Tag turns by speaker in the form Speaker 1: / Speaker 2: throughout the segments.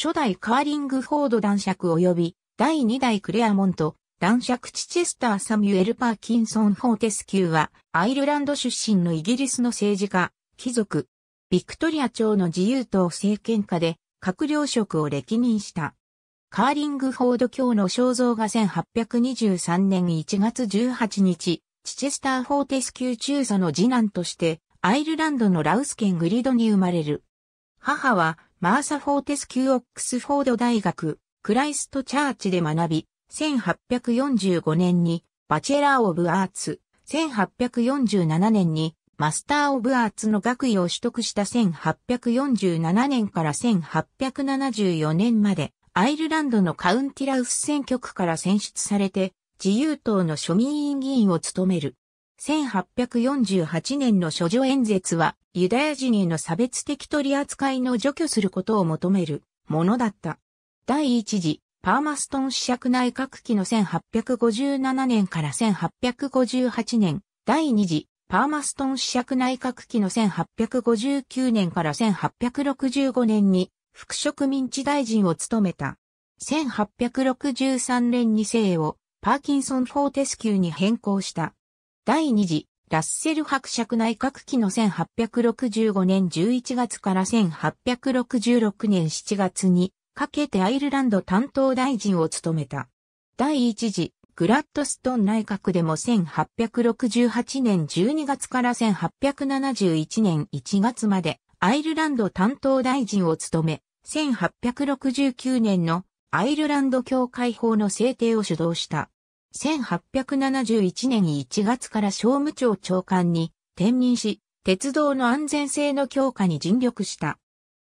Speaker 1: 初代カーリングフォード男爵及び第2代クレアモント、男爵チチェスター・サミュエル・パーキンソン・フォーテスキューは、アイルランド出身のイギリスの政治家、貴族、ビクトリア朝の自由党政権下で、閣僚職を歴任した。カーリングフォード教の肖像が1823年1月18日、チチェスター・フォーテスキュー中佐の次男として、アイルランドのラウス県グリドに生まれる。母は、マーサ・フォーテスキュー・オックスフォード大学、クライスト・チャーチで学び、1845年にバチェラー・オブ・アーツ、1847年にマスター・オブ・アーツの学位を取得した1847年から1874年まで、アイルランドのカウンティラウス選挙区から選出されて、自由党の庶民委員議員を務める。1848年の諸女演説は、ユダヤ人への差別的取り扱いの除去することを求めるものだった。第一次、パーマストン試釈内閣期の1857年から1858年、第二次、パーマストン試釈内閣期の1859年から1865年に、副植民地大臣を務めた。1863年に姓をパーキンソン・フォーテスキューに変更した。第2次、ラッセル伯爵内閣期の1865年11月から1866年7月にかけてアイルランド担当大臣を務めた。第1次、グラッドストン内閣でも1868年12月から1871年1月までアイルランド担当大臣を務め、1869年のアイルランド協会法の制定を主導した。1871年1月から商務庁長官に転任し、鉄道の安全性の強化に尽力した。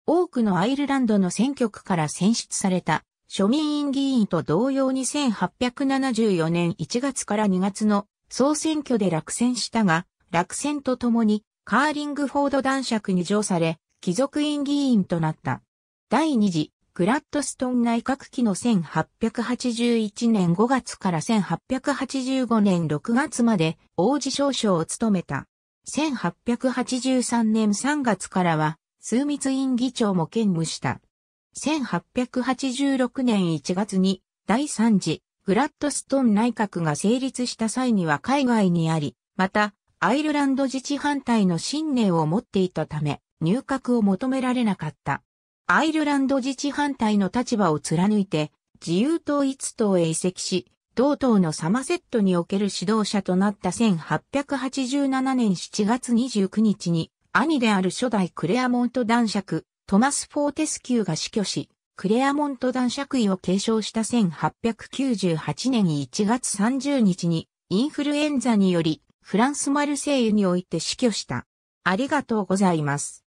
Speaker 1: 多くのアイルランドの選挙区から選出された庶民院議員と同様に1874年1月から2月の総選挙で落選したが、落選とともにカーリングフォード男爵に上され、貴族院議員となった。第二次グラッドストン内閣期の1881年5月から1885年6月まで王子少将を務めた。1883年3月からは、枢密院議長も兼務した。1886年1月に第3次グラッドストン内閣が成立した際には海外にあり、またアイルランド自治反対の信念を持っていたため入閣を求められなかった。アイルランド自治反対の立場を貫いて、自由統一党へ移籍し、同党のサマセットにおける指導者となった1887年7月29日に、兄である初代クレアモント男爵、トマス・フォーテスキューが死去し、クレアモント男爵位を継承した1898年1月30日に、インフルエンザにより、フランス・マルセイユにおいて死去した。ありがとうございます。